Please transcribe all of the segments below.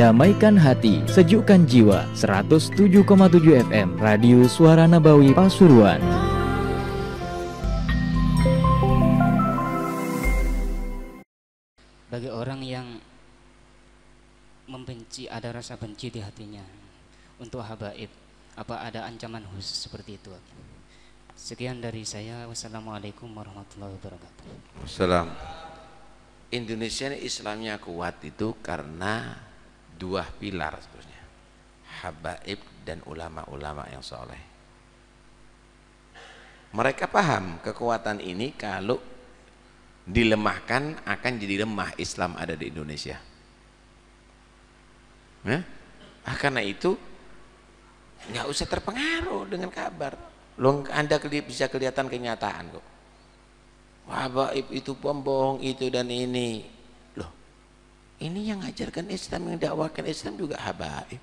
Damaikan hati, sejukkan jiwa. 107,7 FM Radio Suara Nabawi Pasuruan. Bagi orang yang membenci ada rasa benci di hatinya untuk habaib, apa ada ancaman khusus seperti itu? Sekian dari saya. Wassalamualaikum warahmatullahi wabarakatuh. Wassalam. Indonesia ini Islamnya kuat itu karena dua pilar sebenarnya. Habaib dan ulama-ulama yang soleh. Mereka paham kekuatan ini kalau dilemahkan akan jadi lemah Islam ada di Indonesia. Nah, karena itu nggak usah terpengaruh dengan kabar Loh, Anda bisa kelihatan kenyataan kok. Wah, itu pembohong itu dan ini. Loh, ini yang ngajarkan Islam, yang dakwakan Islam juga habaib.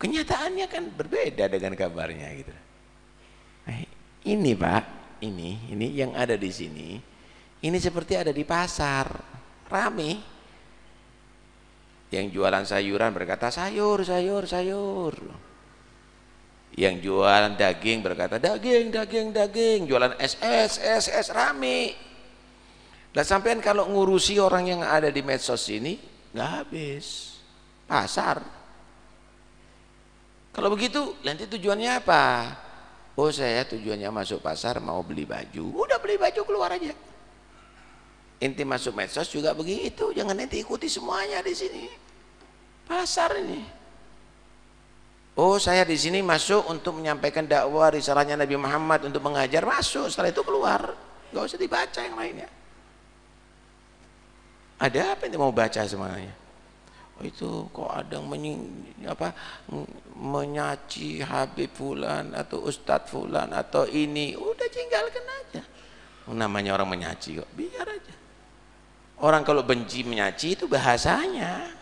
Kenyataannya kan berbeda dengan kabarnya gitu. Eh, ini Pak, ini, ini yang ada di sini. Ini seperti ada di pasar, rame. Yang jualan sayuran berkata sayur, sayur, sayur yang jualan daging berkata daging daging daging jualan SS SS rame dan sampean kalau ngurusi orang yang ada di medsos ini nggak habis pasar kalau begitu nanti tujuannya apa oh saya tujuannya masuk pasar mau beli baju udah beli baju keluar aja inti masuk medsos juga begitu jangan nanti ikuti semuanya di sini pasar ini Oh saya di sini masuk untuk menyampaikan dakwah risalahnya Nabi Muhammad untuk mengajar masuk setelah itu keluar nggak usah dibaca yang lainnya ada apa yang mau baca semuanya oh, itu kok ada yang menying, apa menyaci Habib Fulan atau Ustadz Fulan atau ini udah tinggalkan aja oh, namanya orang menyaci kok biar aja orang kalau benci menyaci itu bahasanya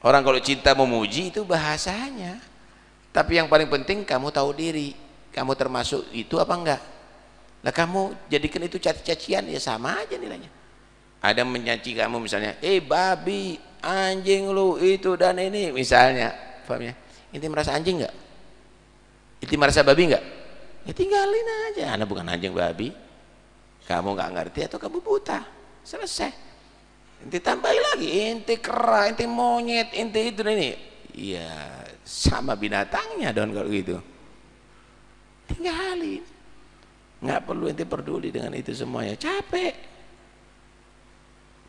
Orang kalau cinta memuji itu bahasanya. Tapi yang paling penting kamu tahu diri. Kamu termasuk itu apa enggak? Lah kamu jadikan itu caci-cacian ya sama aja nilainya. Ada mencaci kamu misalnya, "Eh babi, anjing lu itu dan ini" misalnya. Paham ya? Inti merasa anjing enggak? Inti merasa babi enggak? Ya tinggalin aja. Anda nah, bukan anjing babi. Kamu enggak ngerti atau kamu buta. Selesai Inti ditambahin lagi inti kera inti monyet inti itu ini iya sama binatangnya dong kalau gitu tinggalin nggak perlu inti peduli dengan itu semua ya capek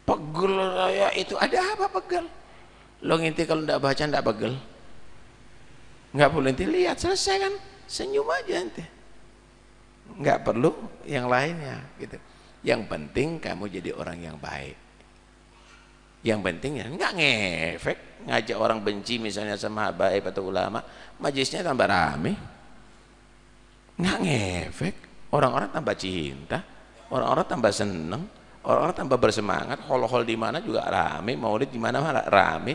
pegel ya itu ada apa pegel lo inti kalau ndak baca ndak pegel nggak perlu inti lihat selesai kan senyum aja inti. nggak perlu yang lainnya gitu yang penting kamu jadi orang yang baik yang penting ya nggak ngefek ngajak orang benci misalnya sama habaib atau ulama majlisnya tambah rame nggak ngefek orang-orang tambah cinta orang-orang tambah seneng orang-orang tambah bersemangat hol-hol di mana juga rame maulid di mana mana rame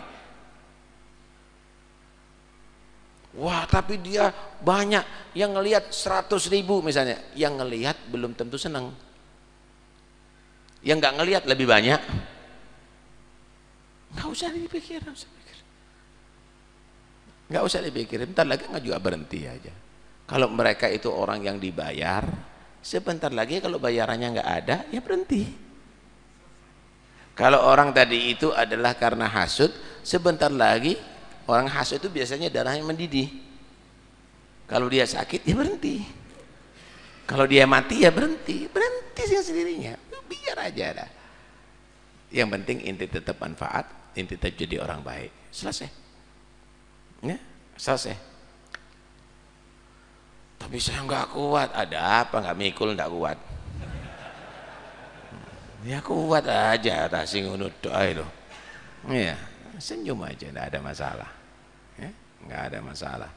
wah tapi dia banyak yang ngelihat seratus ribu misalnya yang ngelihat belum tentu seneng yang nggak ngelihat lebih banyak nggak usah dipikir nggak usah dipikirin. Enggak usah dipikir bentar lagi nggak juga berhenti aja kalau mereka itu orang yang dibayar sebentar lagi kalau bayarannya nggak ada ya berhenti kalau orang tadi itu adalah karena hasut, sebentar lagi orang hasut itu biasanya darahnya mendidih. Kalau dia sakit, ya berhenti. Kalau dia mati, ya berhenti. Berhenti sendirinya. Biar aja dah yang penting inti tetap manfaat inti tetap jadi orang baik selesai ya selesai tapi saya nggak kuat ada apa nggak mikul nggak kuat hmm, ya kuat aja singgung doa itu ya senyum aja nggak ada masalah ya nggak ada masalah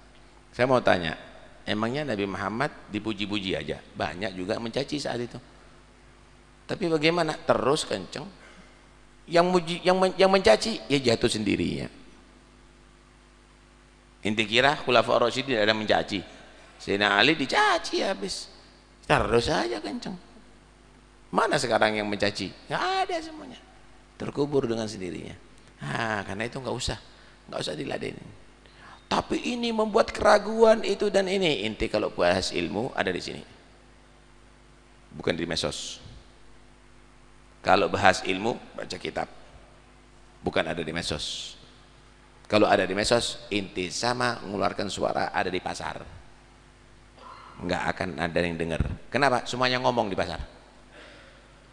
saya mau tanya emangnya Nabi Muhammad dipuji-puji aja banyak juga mencaci saat itu tapi bagaimana terus kenceng yang muji, yang men, yang mencaci ya jatuh sendirinya inti kira khulafa Rasidin ada mencaci Sayyidina Ali dicaci habis terus saja kenceng mana sekarang yang mencaci enggak ada semuanya terkubur dengan sendirinya ah karena itu enggak usah enggak usah diladenin tapi ini membuat keraguan itu dan ini inti kalau bahas ilmu ada di sini bukan di mesos kalau bahas ilmu, baca kitab. Bukan ada di Mesos. Kalau ada di Mesos inti sama mengeluarkan suara ada di pasar. Enggak akan ada yang dengar. Kenapa? Semuanya ngomong di pasar.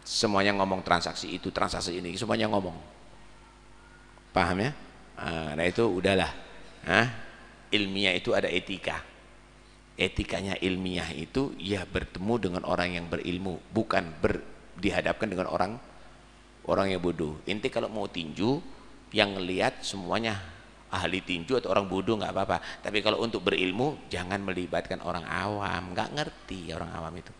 Semuanya ngomong transaksi itu, transaksi ini, semuanya ngomong. Paham ya? Ah, nah itu udahlah. Hah? Ilmiah itu ada etika. Etikanya ilmiah itu ya bertemu dengan orang yang berilmu, bukan ber dihadapkan dengan orang orang yang bodoh. Inti kalau mau tinju yang lihat semuanya ahli tinju atau orang bodoh nggak apa-apa. Tapi kalau untuk berilmu jangan melibatkan orang awam, nggak ngerti orang awam itu.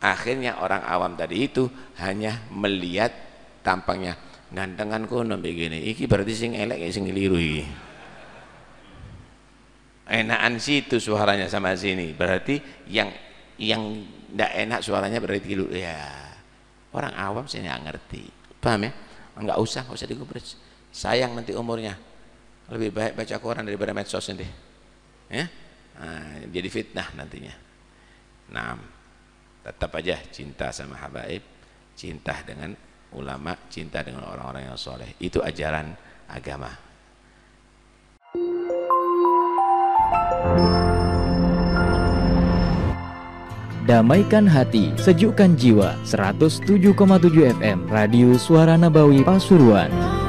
Akhirnya orang awam tadi itu hanya melihat tampangnya gantengan kono begini. Iki berarti sing elek sing liru iki. Enakan situ suaranya sama sini. Berarti yang yang tidak enak suaranya berarti dulu ya orang awam sih nggak ngerti paham ya nggak usah nggak usah digubris sayang nanti umurnya lebih baik baca koran daripada medsos nanti ya nah, jadi fitnah nantinya nah tetap aja cinta sama habaib cinta dengan ulama cinta dengan orang-orang yang soleh itu ajaran agama Damaikan Hati, Sejukkan Jiwa, 107,7 FM, Radio Suara Nabawi Pasuruan.